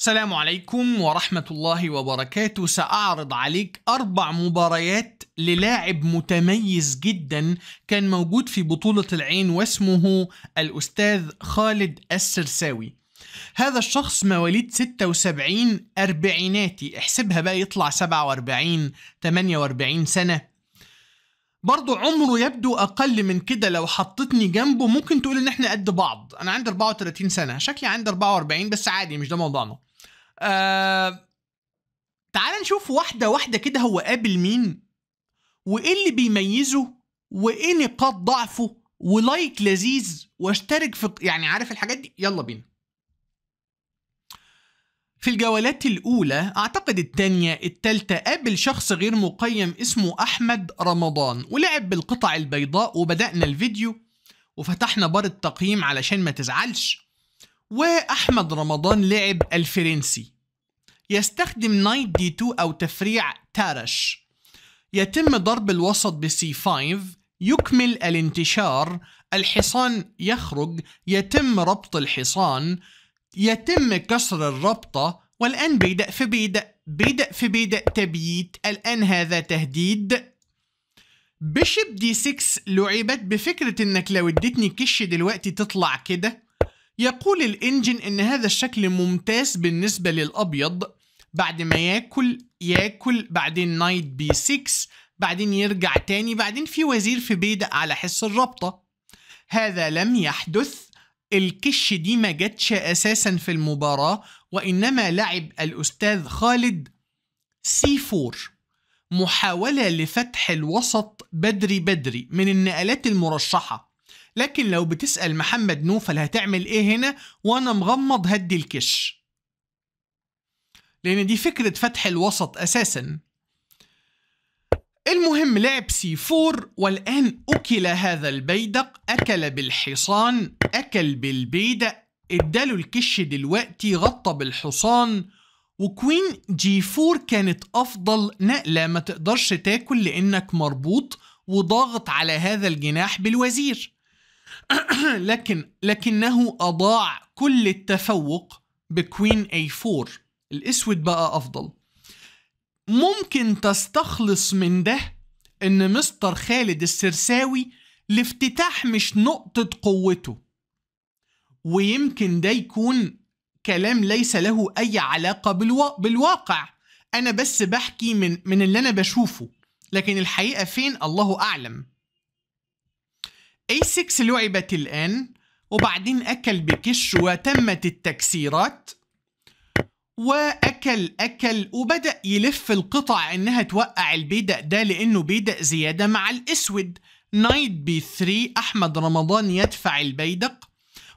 السلام عليكم ورحمة الله وبركاته سأعرض عليك أربع مباريات للاعب متميز جدا كان موجود في بطولة العين واسمه الأستاذ خالد السرساوي هذا الشخص مواليد 76 أربعيناتي احسبها بقى يطلع 47 48 سنة برضو عمره يبدو أقل من كده لو حطتني جنبه ممكن تقول إن إحنا قد بعض أنا عندي 34 سنة شكلي عندي 44 بس عادي مش ده موضوعنا آه تعال نشوف واحدة واحدة كده هو قابل مين وإيه اللي بيميزه وإيه نقاط ضعفه ولايك لذيذ واشترك في يعني عارف الحاجات دي يلا بينا في الجولات الأولى أعتقد التانية التالتة قابل شخص غير مقيم اسمه أحمد رمضان ولعب بالقطع البيضاء وبدأنا الفيديو وفتحنا بار التقييم علشان ما تزعلش وأحمد رمضان لعب الفرنسي يستخدم نايت دي 2 أو تفريع تارش يتم ضرب الوسط ب C5 يكمل الانتشار الحصان يخرج يتم ربط الحصان يتم كسر الربطة والآن بيدأ في بيدأ بيدأ في بيدأ تبييت الآن هذا تهديد بشب دي 6 لعبت بفكرة انك لو اديتني كش دلوقتي تطلع كده يقول الانجن ان هذا الشكل ممتاز بالنسبة للابيض بعد ما ياكل ياكل بعدين نايت بي 6 بعدين يرجع تاني بعدين في وزير في بيدق على حس الرابطة هذا لم يحدث الكش دي ما جاتش أساسا في المباراة وإنما لعب الأستاذ خالد سي 4 محاولة لفتح الوسط بدري بدري من النقلات المرشحة لكن لو بتسأل محمد نوفل هتعمل ايه هنا وانا مغمض هدي الكش لان دي فكره فتح الوسط اساسا المهم لعب سي 4 والان اكل هذا البيدق اكل بالحصان اكل بالبيدق اداله الكش دلوقتي غطى بالحصان وكوين جي 4 كانت افضل نقله ما تقدرش تاكل لانك مربوط وضاغط على هذا الجناح بالوزير لكن لكنه اضاع كل التفوق بكوين اي 4 الاسود بقى افضل ممكن تستخلص من ده ان مستر خالد السرساوي الافتتاح مش نقطة قوته ويمكن ده يكون كلام ليس له أي علاقة بالواقع أنا بس بحكي من... من اللي أنا بشوفه لكن الحقيقة فين الله اعلم اي A6 لعبت الآن وبعدين أكل بكش وتمت التكسيرات واكل اكل وبدا يلف القطع انها توقع البيدق ده لانه بيدق زياده مع الاسود نايت بي 3 احمد رمضان يدفع البيدق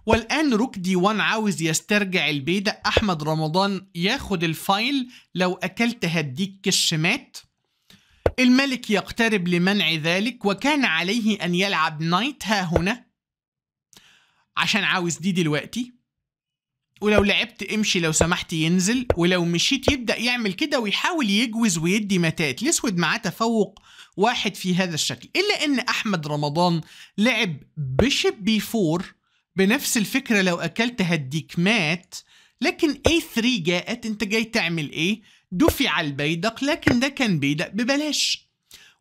والان روك دي 1 عاوز يسترجع البيدق احمد رمضان ياخد الفايل لو اكلت هديك كشمات الملك يقترب لمنع ذلك وكان عليه ان يلعب نايت ها هنا عشان عاوز دي دلوقتي ولو لعبت امشي لو سمحت ينزل ولو مشيت يبدأ يعمل كده ويحاول يجوز ويدي متات الأسود معاه تفوق واحد في هذا الشكل إلا أن أحمد رمضان لعب بيشب بي 4 بنفس الفكرة لو أكلت هديك مات لكن اي 3 جاءت أنت جاي تعمل إيه دفع البيدق لكن ده كان بيدق ببلاش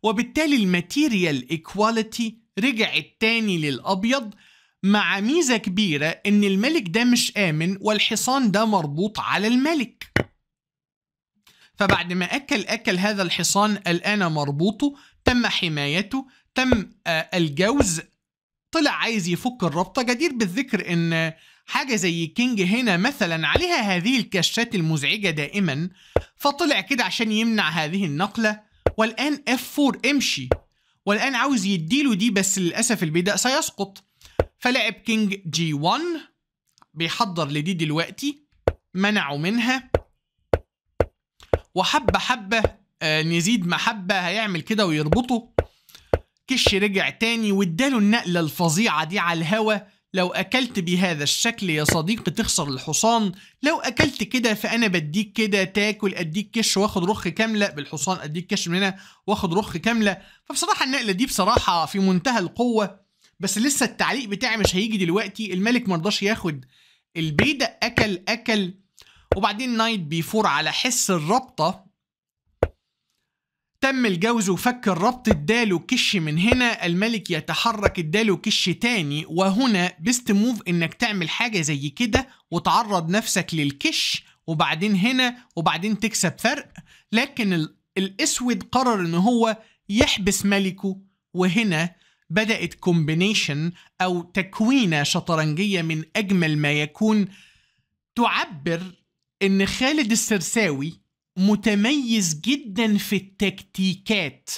وبالتالي الماتيريال ايكواليتي رجعت تاني للأبيض مع ميزة كبيرة إن الملك ده مش آمن والحصان ده مربوط على الملك فبعد ما أكل أكل هذا الحصان الآن مربوطه تم حمايته تم آه، الجوز طلع عايز يفك الرابطة جدير بالذكر إن حاجة زي كينج هنا مثلا عليها هذه الكشات المزعجة دائما فطلع كده عشان يمنع هذه النقلة والآن F4 امشي والآن عاوز يديله دي بس للأسف البيداء سيسقط فلعب كينج جي 1 بيحضر لدي دلوقتي منعه منها وحبه حبه آه نزيد محبه هيعمل كده ويربطه كش رجع تاني واداله النقله الفظيعه دي على الهوا لو اكلت بهذا الشكل يا صديقي تخسر الحصان لو اكلت كده فانا بديك كده تاكل اديك كش واخد رخ كامله بالحصان اديك كش من هنا واخد رخ كامله فبصراحه النقله دي بصراحه في منتهى القوه بس لسه التعليق بتاعي مش هيجي دلوقتي الملك مرضاش ياخد البيدة اكل اكل وبعدين نايت بيفور على حس الرابطه تم الجوز وفك الربط اداله كش من هنا الملك يتحرك اداله كش تاني وهنا بيست موف انك تعمل حاجه زي كده وتعرض نفسك للكش وبعدين هنا وبعدين تكسب فرق لكن الاسود قرر ان هو يحبس ملكه وهنا بدأت كومبينيشن أو تكوينة شطرنجية من أجمل ما يكون تعبر إن خالد السرساوي متميز جدا في التكتيكات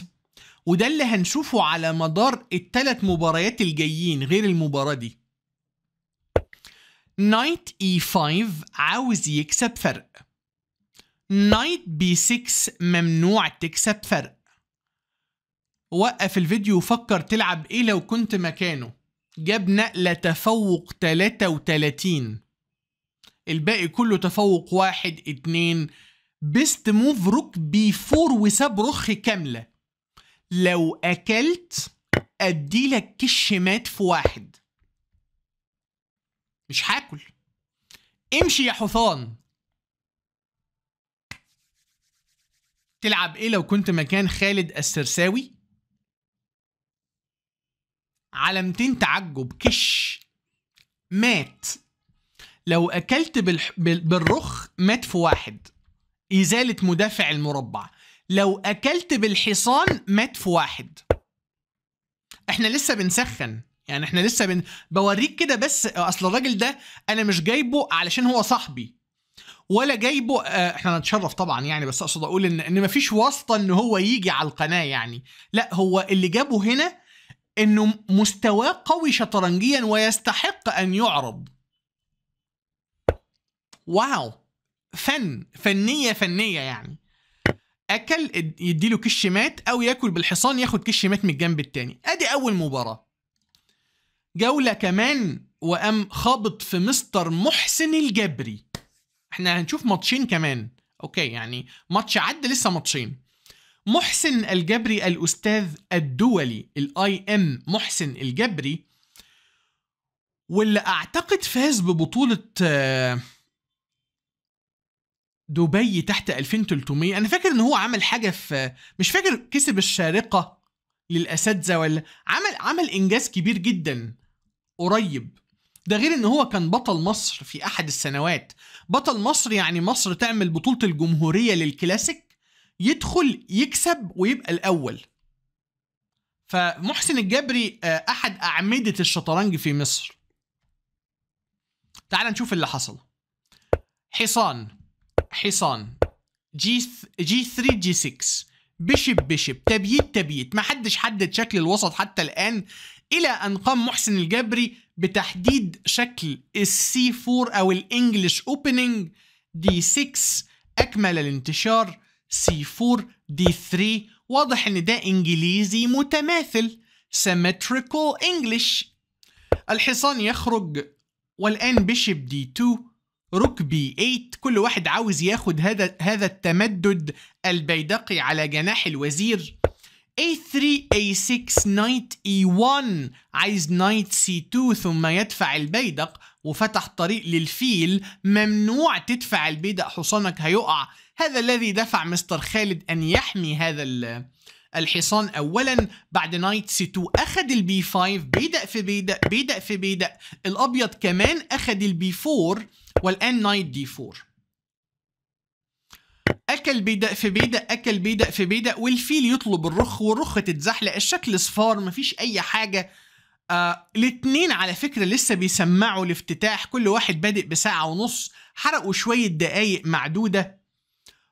وده اللي هنشوفه على مدار الثلاث مباريات الجايين غير المباراة دي نايت اي 5 عاوز يكسب فرق نايت بي 6 ممنوع تكسب فرق وقف الفيديو وفكر تلعب ايه لو كنت مكانه جاب نقلة تفوق 33 الباقي كله تفوق واحد اتنين بيست موف روك بيفور وساب رخ كاملة لو أكلت أديلك مات في واحد مش هاكل امشي يا حصان تلعب ايه لو كنت مكان خالد السرساوي علامتين تعجب كش مات لو اكلت بالح... بالرخ مات في واحد ازاله مدافع المربع لو اكلت بالحصان مات في واحد احنا لسه بنسخن يعني احنا لسه بن... بوريك كده بس اصل الراجل ده انا مش جايبه علشان هو صاحبي ولا جايبه اه احنا نتشرف طبعا يعني بس اقصد اقول ان ان مفيش واسطه ان هو يجي على القناه يعني لا هو اللي جابه هنا انه مستواه قوي شطرنجيا ويستحق ان يعرض واو فن فنيه فنيه يعني اكل يديله كش مات او ياكل بالحصان ياخد كش مات من الجنب التاني ادي اول مباراه جوله كمان وقام خابط في مستر محسن الجبري احنا هنشوف ماتشين كمان اوكي يعني ماتش عدى لسه ماتشين محسن الجبري الأستاذ الدولي الاي ام محسن الجبري واللي أعتقد فاز ببطولة آه، دبي تحت 2300 أنا فاكر إن هو عمل حاجة في مش فاكر كسب الشارقة للأساتذة ولا عمل عمل إنجاز كبير جدا قريب ده غير ان هو كان بطل مصر في احد السنوات بطل مصر يعني مصر تعمل بطولة الجمهورية للكلاسيك يدخل يكسب ويبقى الاول فمحسن الجبري آه، احد اعمده الشطرنج في مصر تعال نشوف اللي حصل حصان حصان جي جي 3 جي 6 بشب بشب تبييت تبييت ما حدش حدد شكل الوسط حتى الان الى ان قام محسن الجبري بتحديد شكل السي 4 او الانجليش اوبننج دي 6 اكمل الانتشار سي 4 دي 3 واضح ان ده انجليزي متماثل symmetrical English الحصان يخرج والان بيشب دي 2 روك بي 8 كل واحد عاوز ياخد هذا هذا التمدد البيدقي على جناح الوزير A3 A6 نايت E1 عايز نايت C2 ثم يدفع البيدق وفتح طريق للفيل ممنوع تدفع البيدق حصانك هيقع هذا الذي دفع مستر خالد أن يحمي هذا الحصان اولا بعد نايت سي 2 اخذ البي 5 بيدق في بيدق بيدق في بيدق الابيض كمان اخذ البي 4 والان نايت دي 4 اكل بيدق في بيدق اكل بيدق في بيدق والفيل يطلب الرخ والرخ تتزحلق الشكل صفار مفيش اي حاجه آه الاتنين على فكرة لسه بيسمعوا الافتتاح كل واحد بادئ بساعة ونص حرقوا شوية دقايق معدودة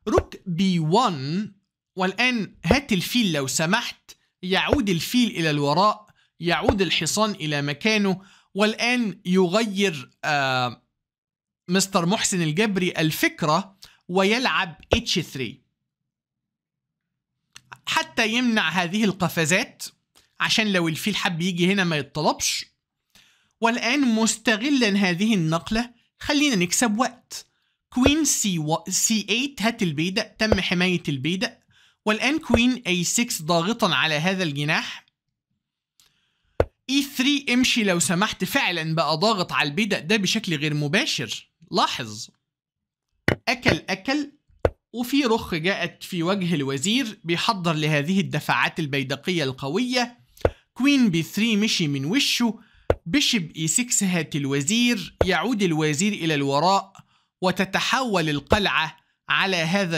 روك بي 1 والآن هات الفيل لو سمحت يعود الفيل إلى الوراء يعود الحصان إلى مكانه والآن يغير آه مستر محسن الجبري الفكرة ويلعب H3 حتى يمنع هذه القفزات عشان لو الفيل حب يجي هنا ما يتطلبش والآن مستغلا هذه النقلة خلينا نكسب وقت كوين سي و... سي 8 هات البيدق تم حماية البيدق والآن كوين اي 6 ضاغطا على هذا الجناح اي e 3 امشي لو سمحت فعلا بقى ضاغط على البيدق ده بشكل غير مباشر لاحظ أكل أكل وفي رخ جاءت في وجه الوزير بيحضر لهذه الدفعات البيدقية القوية كوين بي 3 مشي من وشه بشب اي 6 هات الوزير يعود الوزير إلى الوراء وتتحول القلعة على هذا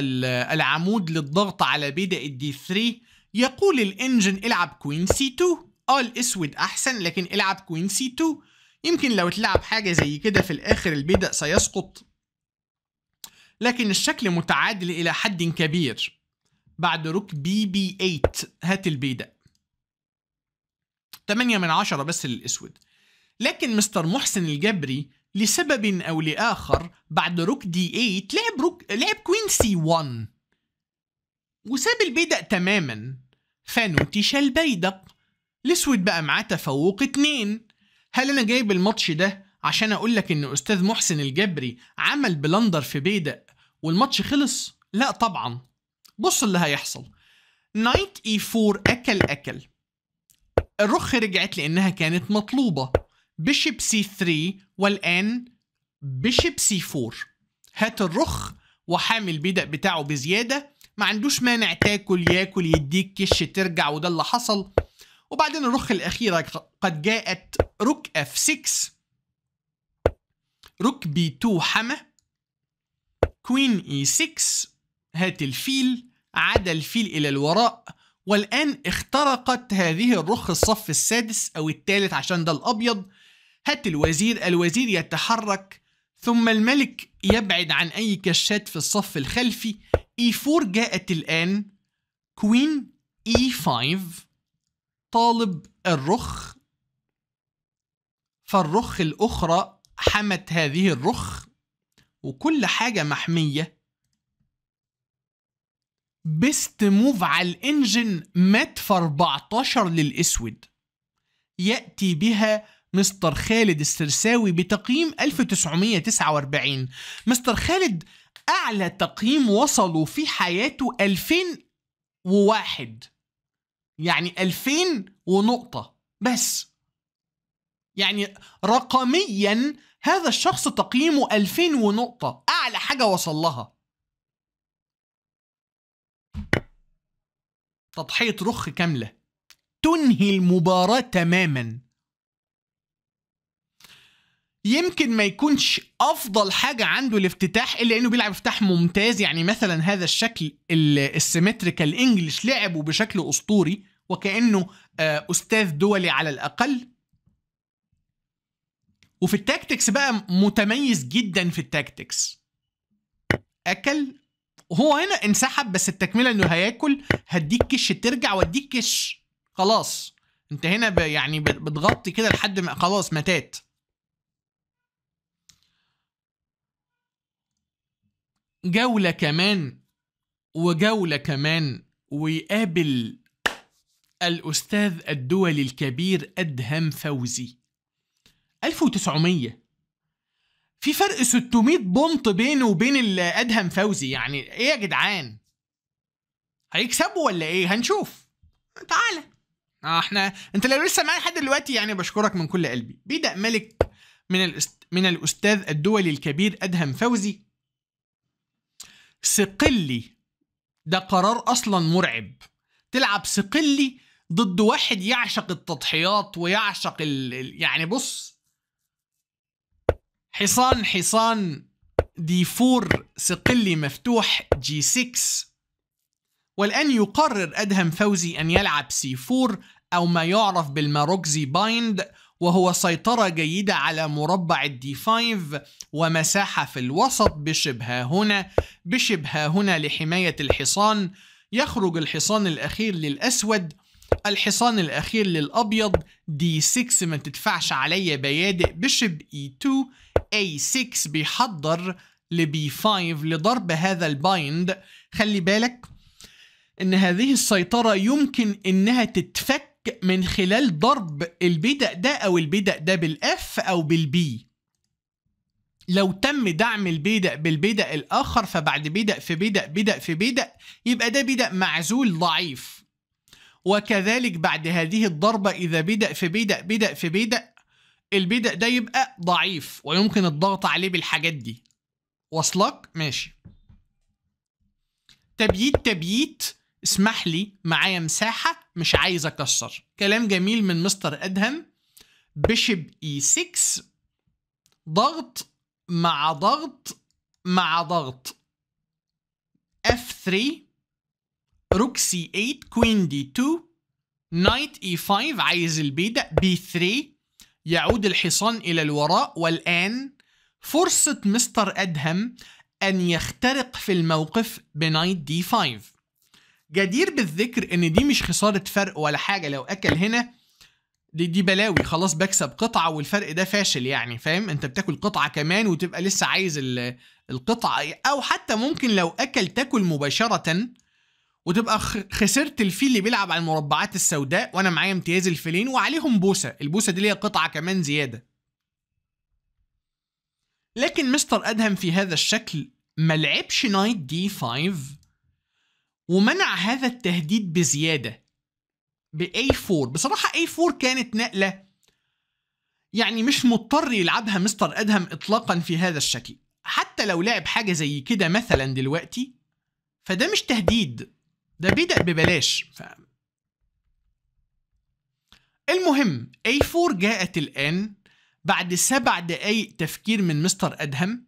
العمود للضغط على بدء الدي 3 يقول الانجن العب كوين سي 2 اه الاسود احسن لكن العب كوين سي 2 يمكن لو تلعب حاجة زي كده في الاخر البدء سيسقط لكن الشكل متعادل الى حد كبير بعد روك بي بي 8 هات البيدق 8 من 10 بس للاسود لكن مستر محسن الجبري لسبب او لاخر بعد روك دي 8 لعب روك لعب كوين سي 1 وساب البيدق تماما فانوتي شال بيدق الاسود بقى معاه تفوق 2 هل انا جايب الماتش ده عشان اقول لك ان استاذ محسن الجبري عمل بلندر في بيدق والماتش خلص لا طبعا بص اللي هيحصل نايت اي 4 اكل اكل الرخ رجعت لانها كانت مطلوبه بشب سي 3 والآن بشب سي 4 هات الرخ وحامي البدأ بتاعه بزيادة ما عندوش مانع تاكل ياكل يديك كش ترجع وده اللي حصل وبعدين الرخ الأخيرة قد جاءت روك اف 6 روك بي 2 حما كوين اي 6 هات الفيل عاد الفيل إلى الوراء والآن اخترقت هذه الرخ الصف السادس أو الثالث عشان ده الأبيض هات الوزير الوزير يتحرك ثم الملك يبعد عن أي كشات في الصف الخلفي E4 جاءت الآن كوين E5 طالب الرخ فالرخ الأخرى حمت هذه الرخ وكل حاجة محمية بيست موف على الانجن مات في 14 للأسود يأتي بها مستر خالد السرساوي بتقييم 1949 مستر خالد أعلى تقييم وصلوا في حياته 2001 يعني 2000 ونقطة بس يعني رقميا هذا الشخص تقييمه 2000 ونقطة أعلى حاجة وصل لها تضحية رخ كاملة تنهي المباراة تماما يمكن ما يكونش افضل حاجه عنده الافتتاح الا انه بيلعب افتتاح ممتاز يعني مثلا هذا الشكل السيمتريكال انجلش لعبه بشكل اسطوري وكانه آه، استاذ دولي على الاقل وفي التاكتكس بقى متميز جدا في التاكتكس اكل هو هنا انسحب بس التكمله انه هياكل هديك كش ترجع واديك كش خلاص انت هنا يعني بتغطي كده لحد ما خلاص متات جولة كمان وجولة كمان ويقابل الأستاذ الدولي الكبير أدهم فوزي 1900 في فرق 600 بونط بينه وبين أدهم فوزي يعني إيه يا جدعان؟ هيكسبوا ولا إيه؟ هنشوف تعالى آه، احنا انت لو لسه معايا لحد دلوقتي يعني بشكرك من كل قلبي بيدأ ملك من الأست... من الأستاذ الدولي الكبير أدهم فوزي سقلي ده قرار اصلا مرعب تلعب سقلي ضد واحد يعشق التضحيات ويعشق ال... يعني بص حصان حصان دي 4 سقلي مفتوح جي 6 والآن يقرر أدهم فوزي أن يلعب سي 4 أو ما يعرف بالماروكزي بايند وهو سيطرة جيدة على مربع الدي 5 ومساحة في الوسط بشبه هنا بشبه هنا لحماية الحصان يخرج الحصان الأخير للأسود الحصان الأخير للأبيض دي 6 ما تدفعش عليا بيادق بشب E2 A6 بيحضر لبي 5 لضرب هذا البايند خلي بالك ان هذه السيطرة يمكن انها تتفك من خلال ضرب البدأ ده أو البدأ ده بالإف أو بالبي لو تم دعم البدأ بالبدأ الآخر فبعد بدأ في بدأ بدأ في بدأ يبقى ده بدأ معزول ضعيف وكذلك بعد هذه الضربة إذا بدأ في بدأ بدأ في بدأ البدأ ده يبقى ضعيف ويمكن الضغط عليه بالحاجات دي وصلك ماشي تبييت تبييت اسمح لي معايا مساحة مش عايز اكسر كلام جميل من مستر ادهم بشب اي 6 ضغط مع ضغط مع ضغط اف 3 روك C8 كوين دي 2 نايت اي 5 عايز البيدق B3 يعود الحصان إلى الوراء والآن فرصة مستر أدهم أن يخترق في الموقف بنايت دي 5 جدير بالذكر ان دي مش خساره فرق ولا حاجه لو اكل هنا دي دي بلاوي خلاص بكسب قطعه والفرق ده فاشل يعني فاهم انت بتاكل قطعه كمان وتبقى لسه عايز القطعه او حتى ممكن لو اكل تاكل مباشره وتبقى خسرت الفيل اللي بيلعب على المربعات السوداء وانا معايا امتياز الفيلين وعليهم بوسه البوسه دي ليها قطعه كمان زياده لكن مستر ادهم في هذا الشكل ملعبش نايت دي 5 ومنع هذا التهديد بزياده ب A4 بصراحه A4 كانت نقله يعني مش مضطر يلعبها مستر ادهم اطلاقا في هذا الشكل حتى لو لعب حاجه زي كده مثلا دلوقتي فده مش تهديد ده بدا ببلاش ف... المهم A4 جاءت الآن بعد سبع دقايق تفكير من مستر أدهم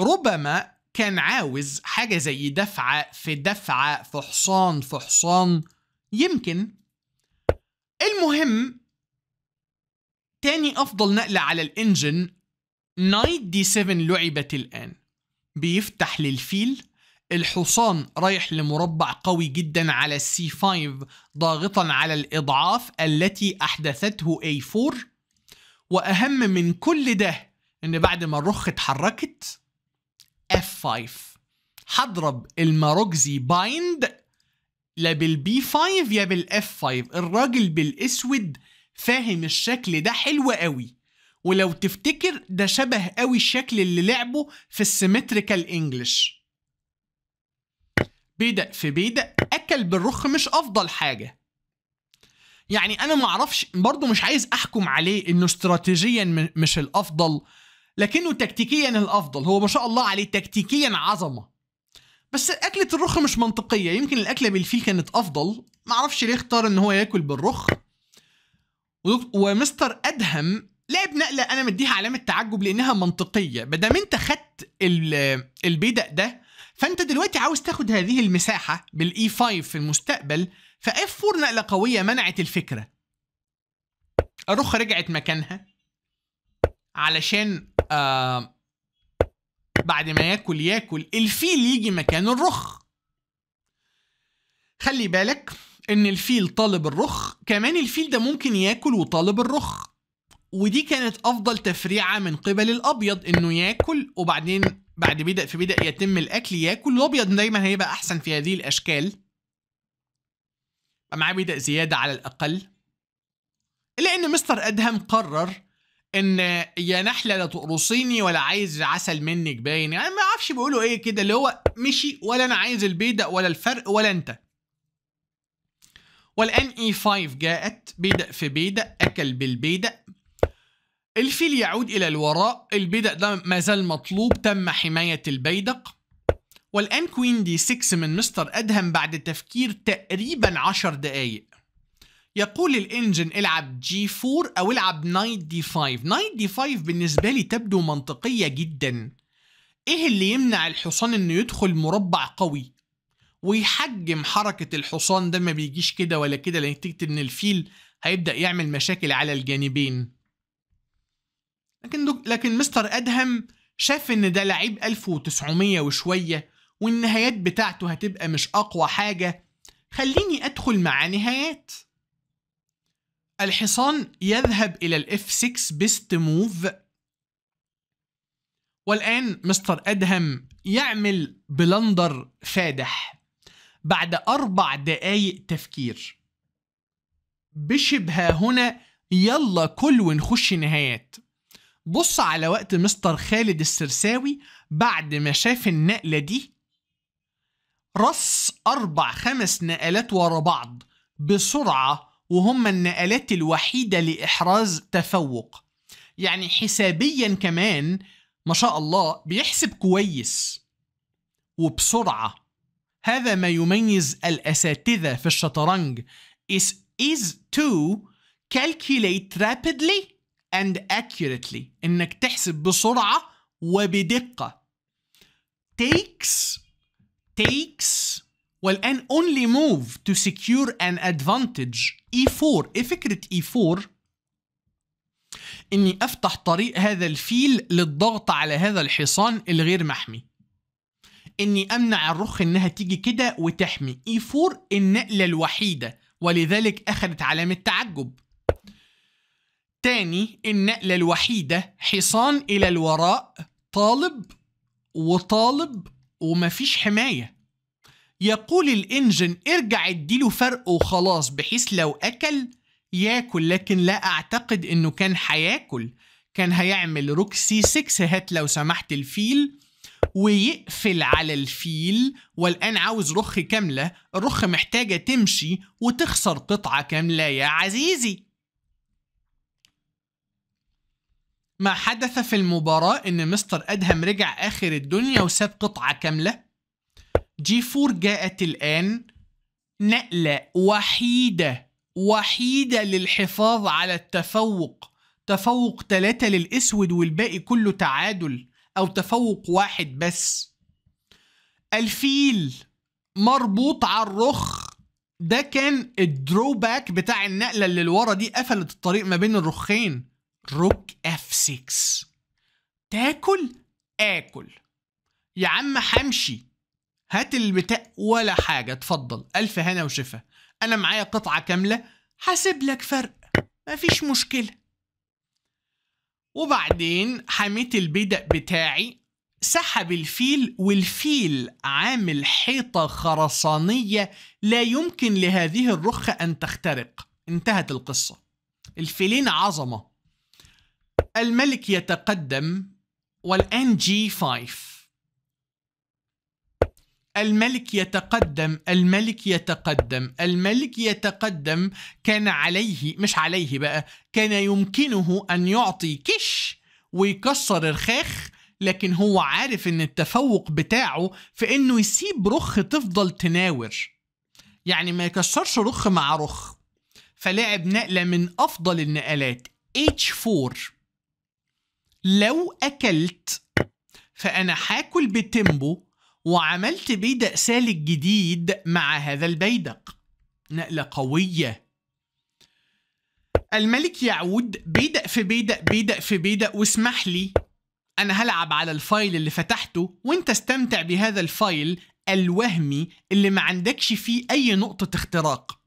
ربما كان عاوز حاجة زي دفعة في دفعة في حصان في حصان يمكن المهم تاني أفضل نقلة على الإنجن نايت دي 7 لعبت الآن بيفتح للفيل الحصان رايح لمربع قوي جدا على السي 5 ضاغطا على الإضعاف التي أحدثته A4 وأهم من كل ده إن بعد ما الرخ اتحركت F5 حضرب الماروكزي بايند لا بالبي 5 يا بالاف 5 الراجل بالاسود فاهم الشكل ده حلو قوي ولو تفتكر ده شبه قوي الشكل اللي لعبه في السيمتريكال انجلش بيدق في بيدق اكل بالرخ مش افضل حاجه يعني انا معرفش برضه مش عايز احكم عليه انه استراتيجيا مش الافضل لكنه تكتيكيا الافضل هو ما شاء الله عليه تكتيكيا عظمه بس اكله الرخ مش منطقيه يمكن الاكله بالفيل كانت افضل معرفش ليه اختار ان هو ياكل بالرخ ومستر ادهم لعب نقله انا مديها علامه تعجب لانها منطقيه مادام انت خدت البيدق ده فانت دلوقتي عاوز تاخد هذه المساحه بالاي 5 في المستقبل فاف 4 نقله قويه منعت الفكره الرخ رجعت مكانها علشان آه بعد ما ياكل ياكل الفيل يجي مكان الرخ خلي بالك ان الفيل طالب الرخ كمان الفيل ده ممكن ياكل وطالب الرخ ودي كانت افضل تفريعه من قبل الابيض انه ياكل وبعدين بعد بدا في بدا يتم الاكل ياكل الابيض دايما هيبقى احسن في هذه الاشكال معاه بدا زياده على الاقل الا ان مستر ادهم قرر ان يا نحله لا تقرصيني ولا عايز عسل منك باين يعني ما اعرفش بيقولوا ايه كده اللي هو مشي ولا انا عايز البيدق ولا الفرق ولا انت والان اي 5 جاءت بيدق في بيدق اكل بالبيدق الفيل يعود الى الوراء البيدق ده ما زال مطلوب تم حمايه البيدق والان كوين دي 6 من مستر ادهم بعد تفكير تقريبا 10 دقائق يقول الانجن العب جي 4 او العب نايت دي 5 نايت دي 5 بالنسبه لي تبدو منطقيه جدا ايه اللي يمنع الحصان انه يدخل مربع قوي ويحجم حركه الحصان ده ما بيجيش كده ولا كده لنتيجه ان الفيل هيبدا يعمل مشاكل على الجانبين لكن دك... لكن مستر ادهم شاف ان ده لعيب 1900 وشويه والنهايات بتاعته هتبقى مش اقوى حاجه خليني ادخل مع نهايات الحصان يذهب إلى الاف 6 بيست موف والآن مستر أدهم يعمل بلندر فادح بعد أربع دقايق تفكير بشبها هنا يلا كل ونخش نهايات بص على وقت مستر خالد السرساوي بعد ما شاف النقلة دي رص أربع خمس نقلات ورا بعض بسرعة وهم النقلات الوحيدة لإحراز تفوق يعني حسابيا كمان ما شاء الله بيحسب كويس وبسرعة هذا ما يميز الأساتذة في الشطرنج is is to calculate rapidly and accurately إنك تحسب بسرعة وبدقة takes takes well an only move to secure an advantage E4 إيه فكرة E4 إني أفتح طريق هذا الفيل للضغط على هذا الحصان الغير محمي إني أمنع الرخ إنها تيجي كده وتحمي E4 النقلة الوحيدة ولذلك أخذت علامة تعجب تاني النقلة الوحيدة حصان إلى الوراء طالب وطالب ومفيش حماية يقول الانجن ارجع اديله فرق وخلاص بحيث لو اكل ياكل لكن لا اعتقد انه كان هياكل كان هيعمل روك سي 6 هات لو سمحت الفيل ويقفل على الفيل والآن عاوز رخ كاملة الرخ محتاجة تمشي وتخسر قطعة كاملة يا عزيزي ما حدث في المباراة إن مستر أدهم رجع آخر الدنيا وساب قطعة كاملة جي 4 جاءت الآن نقلة وحيدة وحيدة للحفاظ على التفوق تفوق ثلاثة للأسود والباقي كله تعادل أو تفوق واحد بس الفيل مربوط على الرخ ده كان الدروباك بتاع النقلة اللي الورا دي قفلت الطريق ما بين الرخين روك اف 6 تاكل آكل يا عم همشي هات البتاع ولا حاجه اتفضل الف هنا وشفا انا معايا قطعه كامله هسيب لك فرق مفيش مشكله وبعدين حميت البيدق بتاعي سحب الفيل والفيل عامل حيطة خرسانية لا يمكن لهذه الرخة أن تخترق انتهت القصة الفيلين عظمة الملك يتقدم والآن جي 5 الملك يتقدم الملك يتقدم الملك يتقدم كان عليه مش عليه بقى كان يمكنه أن يعطي كش ويكسر الخاخ لكن هو عارف ان التفوق بتاعه في انه يسيب رخ تفضل تناور يعني ما يكسرش رخ مع رخ فلعب نقلة من أفضل النقلات H4 لو أكلت فأنا هاكل بتمبو وعملت بيدق سالك جديد مع هذا البيدق نقلة قوية الملك يعود بيدق في بيدق بيدق في بيدق واسمح لي أنا هلعب على الفايل اللي فتحته وأنت استمتع بهذا الفايل الوهمي اللي ما عندكش فيه أي نقطة اختراق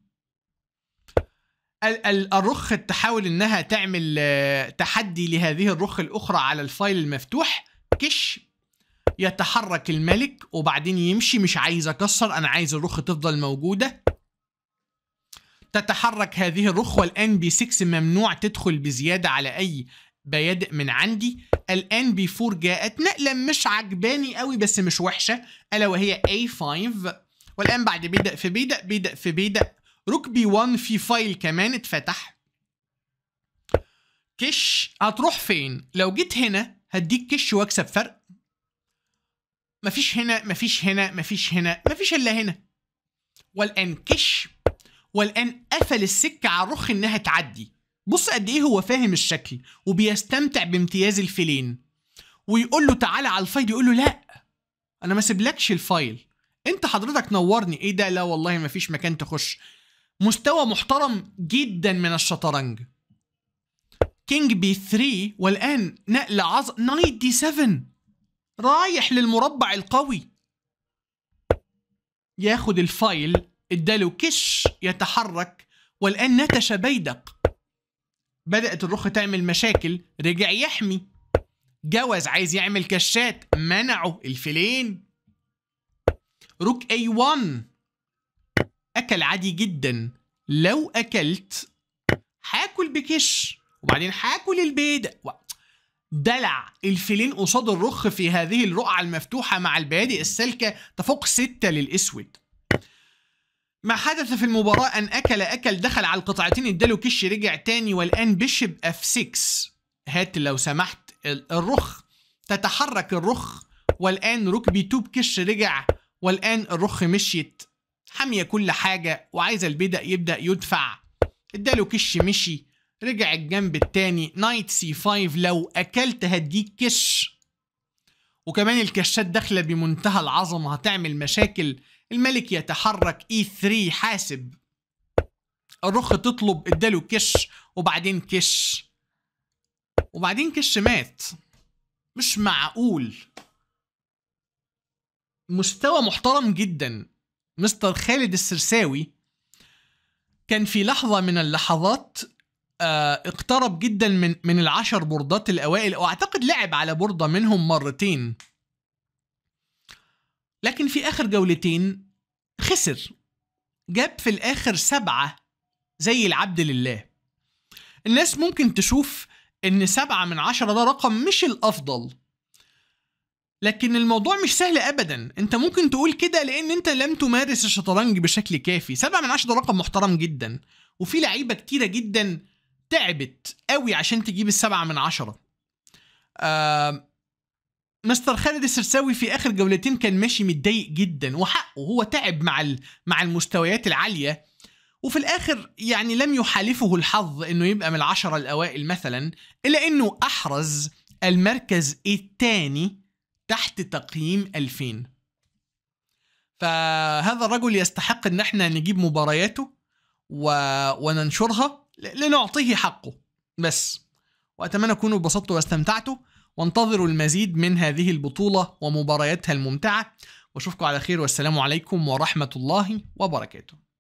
الرخ تحاول إنها تعمل آه، تحدي لهذه الرخ الأخرى على الفايل المفتوح كش يتحرك الملك وبعدين يمشي مش عايز اكسر انا عايز الرخ تفضل موجوده تتحرك هذه الرخ والان بي 6 ممنوع تدخل بزيادة على اي بيد من عندي الان بي 4 جاءت نقلة مش عجباني قوي بس مش وحشة الا وهي اي 5 والان بعد بيدق في بيدق بيدق في بيدق روك بي 1 في فايل كمان اتفتح كش هتروح فين لو جيت هنا هديك كش واكسب فرق مفيش هنا مفيش هنا مفيش هنا مفيش الا هنا والان كش والان قفل السكه على رخ انها تعدي بص قد ايه هو فاهم الشكل وبيستمتع بامتياز الفيلين ويقول له تعالى على الفايل يقول له لا انا ما سيبلكش الفايل انت حضرتك نورني ايه ده لا والله مفيش مكان تخش مستوى محترم جدا من الشطرنج كينج بي 3 والان نقل عظ 7 رايح للمربع القوي ياخد الفايل اداله كش يتحرك والآن نتش بيدق بدأت الرخ تعمل مشاكل رجع يحمي جوز عايز يعمل كشات منعه الفيلين روك اي 1 اكل عادي جدا لو اكلت هاكل بكش وبعدين هاكل البيدق دلع الفيلين قصاد الرخ في هذه الرقعة المفتوحة مع البيادي السالكة تفوق ستة للأسود ما حدث في المباراة أن أكل أكل دخل على القطعتين اداله كش رجع تاني والآن بيشب اف 6 هات لو سمحت الرخ تتحرك الرخ والآن ركبي توب كش رجع والآن الرخ مشيت حامية كل حاجة وعايزة البدأ يبدأ يدفع اداله كش مشي رجع الجنب التاني نايت سي 5 لو اكلت هديك كش وكمان الكشات داخله بمنتهى العظمه هتعمل مشاكل الملك يتحرك اي e 3 حاسب الرخ تطلب اداله كش وبعدين كش وبعدين كش مات مش معقول مستوى محترم جدا مستر خالد السرساوي كان في لحظة من اللحظات آه، اقترب جدا من من العشر بوردات الاوائل واعتقد لعب على بورده منهم مرتين لكن في اخر جولتين خسر جاب في الاخر سبعه زي العبد لله الناس ممكن تشوف ان سبعة من عشرة ده رقم مش الافضل لكن الموضوع مش سهل ابدا انت ممكن تقول كده لان انت لم تمارس الشطرنج بشكل كافي سبعة من عشرة ده رقم محترم جدا وفي لعيبة كتيرة جدا تعبت قوي عشان تجيب السبعة من عشرة آه مستر خالد السرساوي في اخر جولتين كان ماشي متضايق جدا وحقه هو تعب مع مع المستويات العاليه وفي الاخر يعني لم يحالفه الحظ انه يبقى من العشره الاوائل مثلا الا انه احرز المركز الثاني تحت تقييم 2000 فهذا الرجل يستحق ان احنا نجيب مبارياته و... وننشرها لنعطيه حقه بس وأتمنى تكونوا اتبسطتوا واستمتعتوا وانتظروا المزيد من هذه البطولة ومبارياتها الممتعة واشوفكم على خير والسلام عليكم ورحمة الله وبركاته